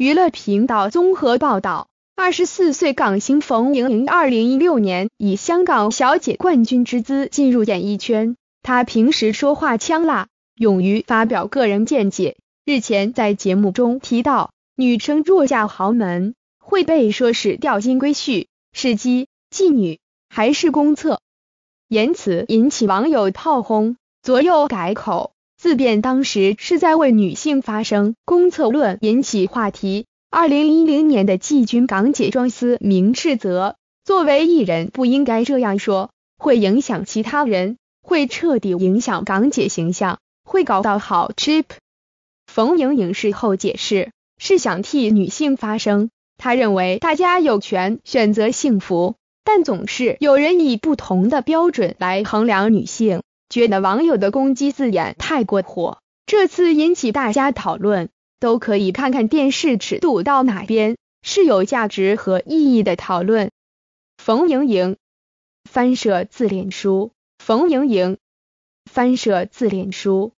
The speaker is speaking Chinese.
娱乐频道综合报道，二十四岁港星冯莹莹，二零一六年以香港小姐冠军之姿进入演艺圈。她平时说话呛辣，勇于发表个人见解。日前在节目中提到，女生若嫁豪门，会被说是掉金龟婿、是鸡、妓女还是公厕，言辞引起网友炮轰，左右改口。自辩当时是在为女性发声，公厕论引起话题。二零一零年的季军港姐庄思明斥责，作为艺人不应该这样说，会影响其他人，会彻底影响港姐形象，会搞到好 cheap。冯莹莹事后解释，是想替女性发声，她认为大家有权选择幸福，但总是有人以不同的标准来衡量女性。觉得网友的攻击字眼太过火，这次引起大家讨论，都可以看看电视尺度到哪边是有价值和意义的讨论。冯莹莹，翻舍自恋书，冯莹莹，翻舍自恋书。